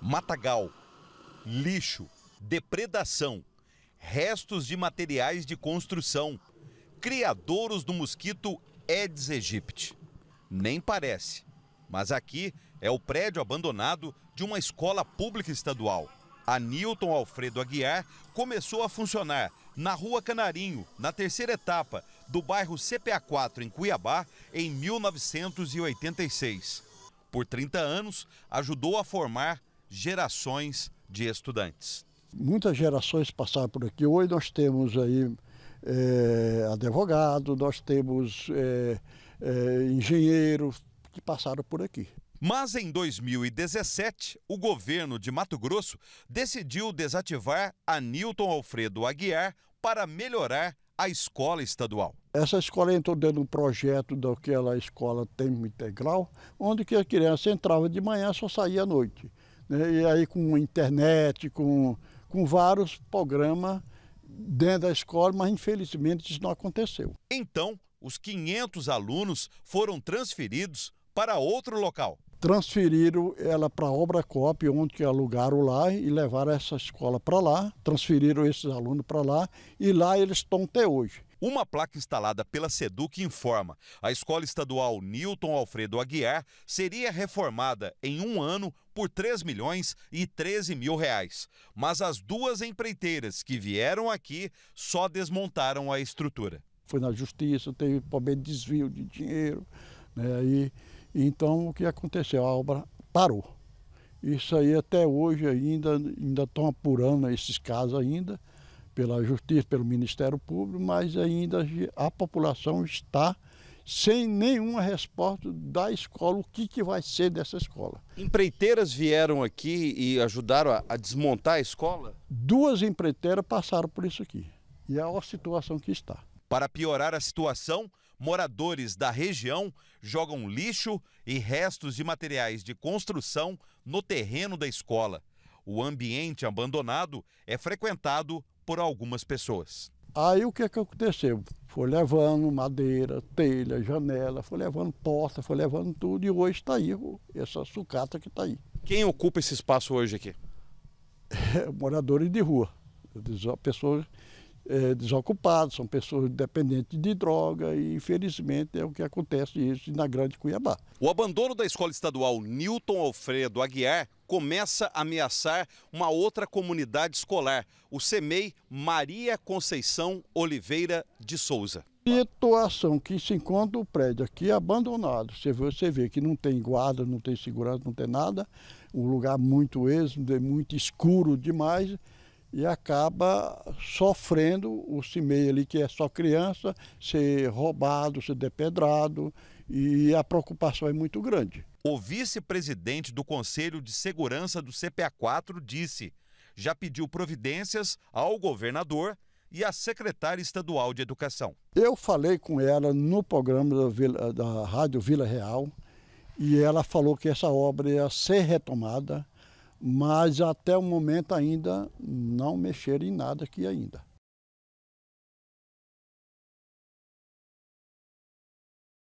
matagal, lixo, depredação, restos de materiais de construção, criadouros do mosquito Aedes aegypti. Nem parece, mas aqui é o prédio abandonado de uma escola pública estadual. A Newton Alfredo Aguiar começou a funcionar na Rua Canarinho, na terceira etapa do bairro CPA4, em Cuiabá, em 1986. Por 30 anos, ajudou a formar gerações de estudantes. Muitas gerações passaram por aqui. Hoje nós temos aí é, advogado, nós temos é, é, que passaram por aqui. Mas em 2017, o governo de Mato Grosso decidiu desativar a Nilton Alfredo Aguiar para melhorar a escola estadual. Essa escola entrou dentro de um projeto daquela escola tempo integral, onde que a criança entrava de manhã só saía à noite. Né? e aí com internet, com, com vários programas dentro da escola, mas infelizmente isso não aconteceu. Então, os 500 alunos foram transferidos para outro local. Transferiram ela para a Obra Cop, onde alugaram lá e levaram essa escola para lá, transferiram esses alunos para lá e lá eles estão até hoje. Uma placa instalada pela SEDUC informa: a escola estadual Newton Alfredo Aguiar seria reformada em um ano por 3 milhões e 13 mil reais. Mas as duas empreiteiras que vieram aqui só desmontaram a estrutura. Foi na justiça, teve problema de desvio de dinheiro. Né? E, então o que aconteceu? A obra parou. Isso aí até hoje ainda ainda estão apurando esses casos ainda pela Justiça, pelo Ministério Público, mas ainda a população está sem nenhuma resposta da escola, o que, que vai ser dessa escola. Empreiteiras vieram aqui e ajudaram a, a desmontar a escola? Duas empreiteiras passaram por isso aqui. E é a situação que está. Para piorar a situação, moradores da região jogam lixo e restos de materiais de construção no terreno da escola. O ambiente abandonado é frequentado por algumas pessoas. Aí o que, é que aconteceu? Foi levando madeira, telha, janela, foi levando porta, foi levando tudo e hoje está aí essa sucata que está aí. Quem ocupa esse espaço hoje aqui? É, moradores de rua, pessoas é, desocupadas, são pessoas dependentes de droga e infelizmente é o que acontece isso na Grande Cuiabá. O abandono da Escola Estadual Newton Alfredo Aguiar começa a ameaçar uma outra comunidade escolar, o CEMEI Maria Conceição Oliveira de Souza. Situação que se encontra o prédio aqui é abandonado. Você vê, você vê que não tem guarda, não tem segurança, não tem nada. Um lugar muito êxodo, muito escuro demais e acaba sofrendo o CIMEI ali, que é só criança, ser roubado, ser depedrado, e a preocupação é muito grande. O vice-presidente do Conselho de Segurança do CPA4 disse: já pediu providências ao governador e à secretária estadual de Educação. Eu falei com ela no programa da, Vila, da Rádio Vila Real e ela falou que essa obra ia ser retomada, mas até o momento ainda não mexeram em nada aqui ainda.